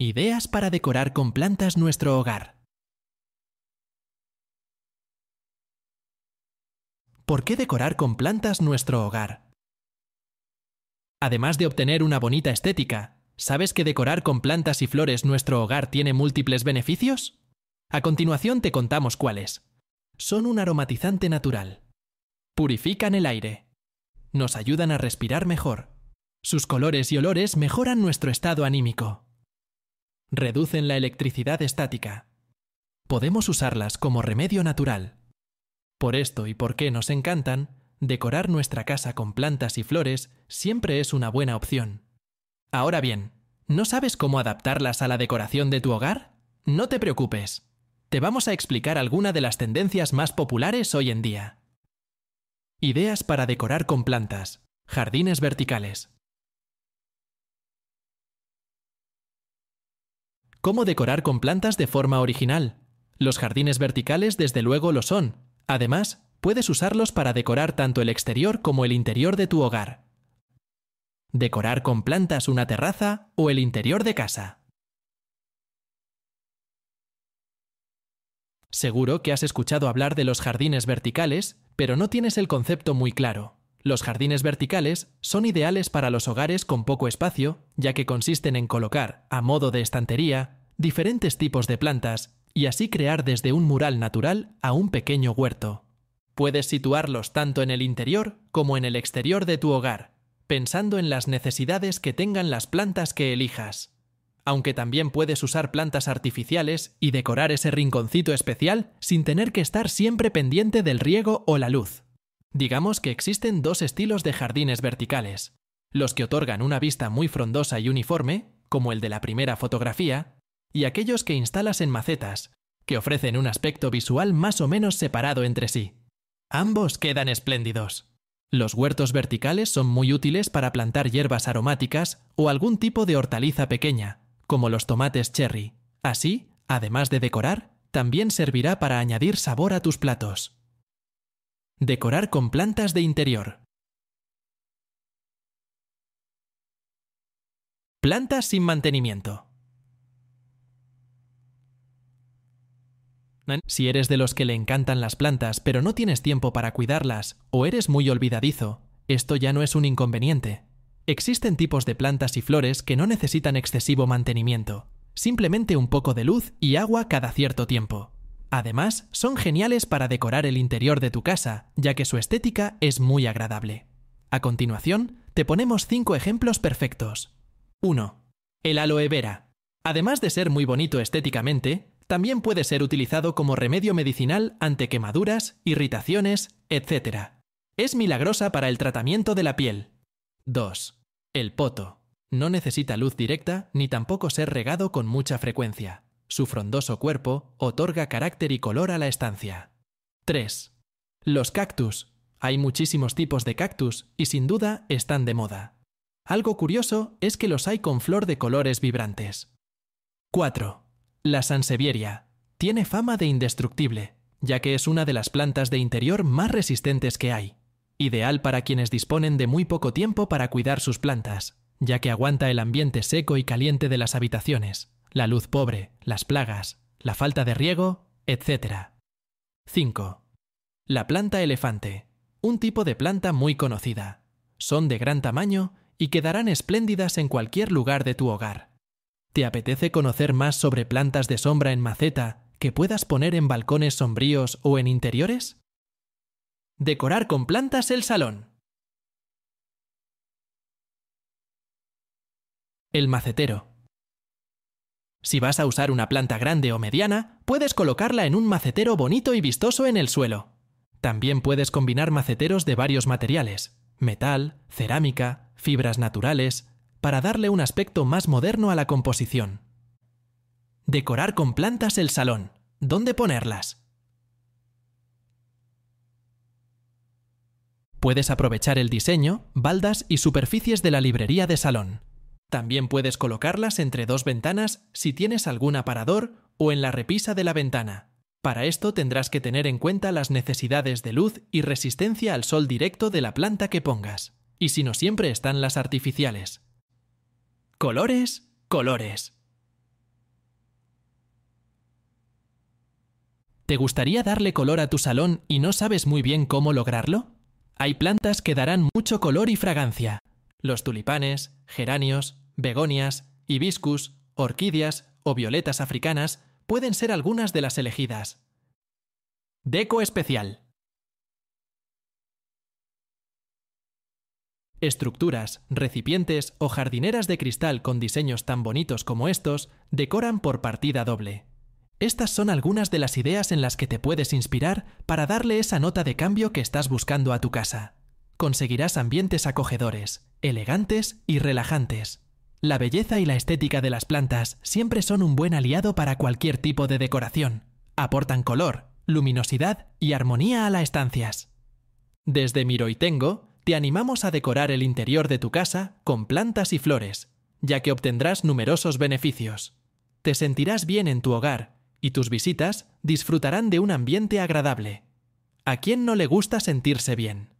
Ideas para decorar con plantas nuestro hogar. ¿Por qué decorar con plantas nuestro hogar? Además de obtener una bonita estética, ¿sabes que decorar con plantas y flores nuestro hogar tiene múltiples beneficios? A continuación te contamos cuáles. Son un aromatizante natural. Purifican el aire. Nos ayudan a respirar mejor. Sus colores y olores mejoran nuestro estado anímico reducen la electricidad estática. Podemos usarlas como remedio natural. Por esto y por qué nos encantan, decorar nuestra casa con plantas y flores siempre es una buena opción. Ahora bien, ¿no sabes cómo adaptarlas a la decoración de tu hogar? No te preocupes. Te vamos a explicar alguna de las tendencias más populares hoy en día. Ideas para decorar con plantas. Jardines verticales. Cómo decorar con plantas de forma original. Los jardines verticales desde luego lo son. Además, puedes usarlos para decorar tanto el exterior como el interior de tu hogar. Decorar con plantas una terraza o el interior de casa. Seguro que has escuchado hablar de los jardines verticales, pero no tienes el concepto muy claro. Los jardines verticales son ideales para los hogares con poco espacio, ya que consisten en colocar, a modo de estantería, diferentes tipos de plantas y así crear desde un mural natural a un pequeño huerto. Puedes situarlos tanto en el interior como en el exterior de tu hogar, pensando en las necesidades que tengan las plantas que elijas. Aunque también puedes usar plantas artificiales y decorar ese rinconcito especial sin tener que estar siempre pendiente del riego o la luz. Digamos que existen dos estilos de jardines verticales, los que otorgan una vista muy frondosa y uniforme, como el de la primera fotografía, y aquellos que instalas en macetas, que ofrecen un aspecto visual más o menos separado entre sí. Ambos quedan espléndidos. Los huertos verticales son muy útiles para plantar hierbas aromáticas o algún tipo de hortaliza pequeña, como los tomates cherry. Así, además de decorar, también servirá para añadir sabor a tus platos. Decorar con plantas de interior. Plantas sin mantenimiento. Si eres de los que le encantan las plantas pero no tienes tiempo para cuidarlas o eres muy olvidadizo, esto ya no es un inconveniente. Existen tipos de plantas y flores que no necesitan excesivo mantenimiento, simplemente un poco de luz y agua cada cierto tiempo. Además, son geniales para decorar el interior de tu casa, ya que su estética es muy agradable. A continuación, te ponemos 5 ejemplos perfectos. 1. El aloe vera. Además de ser muy bonito estéticamente, también puede ser utilizado como remedio medicinal ante quemaduras, irritaciones, etc. Es milagrosa para el tratamiento de la piel. 2. El poto. No necesita luz directa ni tampoco ser regado con mucha frecuencia. Su frondoso cuerpo otorga carácter y color a la estancia. 3. Los cactus. Hay muchísimos tipos de cactus y sin duda están de moda. Algo curioso es que los hay con flor de colores vibrantes. 4. La sansevieria. Tiene fama de indestructible, ya que es una de las plantas de interior más resistentes que hay. Ideal para quienes disponen de muy poco tiempo para cuidar sus plantas, ya que aguanta el ambiente seco y caliente de las habitaciones la luz pobre, las plagas, la falta de riego, etc. 5. La planta elefante, un tipo de planta muy conocida. Son de gran tamaño y quedarán espléndidas en cualquier lugar de tu hogar. ¿Te apetece conocer más sobre plantas de sombra en maceta que puedas poner en balcones sombríos o en interiores? Decorar con plantas el salón. El macetero. Si vas a usar una planta grande o mediana, puedes colocarla en un macetero bonito y vistoso en el suelo. También puedes combinar maceteros de varios materiales, metal, cerámica, fibras naturales, para darle un aspecto más moderno a la composición. Decorar con plantas el salón. ¿Dónde ponerlas? Puedes aprovechar el diseño, baldas y superficies de la librería de salón. También puedes colocarlas entre dos ventanas si tienes algún aparador o en la repisa de la ventana. Para esto tendrás que tener en cuenta las necesidades de luz y resistencia al sol directo de la planta que pongas. Y si no siempre están las artificiales. Colores, colores. ¿Te gustaría darle color a tu salón y no sabes muy bien cómo lograrlo? Hay plantas que darán mucho color y fragancia, los tulipanes, geranios, begonias, hibiscus, orquídeas o violetas africanas pueden ser algunas de las elegidas. Deco especial. Estructuras, recipientes o jardineras de cristal con diseños tan bonitos como estos decoran por partida doble. Estas son algunas de las ideas en las que te puedes inspirar para darle esa nota de cambio que estás buscando a tu casa. Conseguirás ambientes acogedores, elegantes y relajantes. La belleza y la estética de las plantas siempre son un buen aliado para cualquier tipo de decoración. Aportan color, luminosidad y armonía a las estancias. Desde Tengo te animamos a decorar el interior de tu casa con plantas y flores, ya que obtendrás numerosos beneficios. Te sentirás bien en tu hogar y tus visitas disfrutarán de un ambiente agradable. ¿A quién no le gusta sentirse bien?